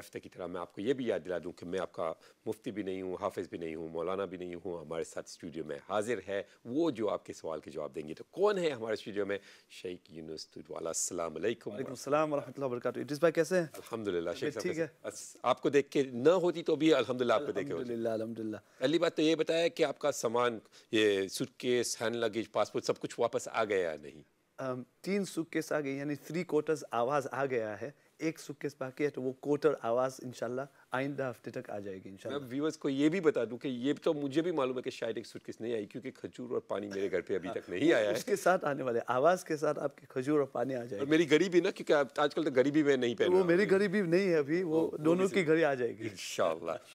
रफ्ते की तरह मैं आपको ये भी याद दिला दूँ कि मैं आपका मुफ्ती भी नहीं हूँ हाफिज़ भी नहीं हूँ मौलाना भी नहीं हूँ हमारे साथ स्टूडियो में हाजिर है वो जो आपके सवाल के जवाब देंगे तो कौन है हमारे स्टूडियो में शेख यूनुस भाई कैसे है आपको देख के ना होती तो भी अलहमदिल्ला आपको देखे पहली बात तो ये बताया कि आपका सामान ये सूटकेस हैंड लगेज पासपोर्ट सब कुछ वापस आ गया नहीं तीन सूटकेस आ गए यानी थ्री क्वार्टर्स आवाज़ आ गया है एक सूटकेस बाकी है तो वो क्वार्टर आवाज़ इनशाला आइंदा हफ्ते तक आ जाएगी इनशाला मैं को ये भी बता दूं कि ये तो मुझे भी मालूम है कि शायद एक सूटकेस नहीं आई क्योंकि खजूर और पानी मेरे घर पे अभी हाँ। तक नहीं आया है उसके साथ आने वाले आवाज़ के साथ आपके खजूर और पानी आ जाएगा मेरी गरीबी ना क्योंकि आजकल तो गरीबी में नहीं पहले वो मेरी गरीबी नहीं है अभी वो दोनों की घड़ी आ जाएगी इन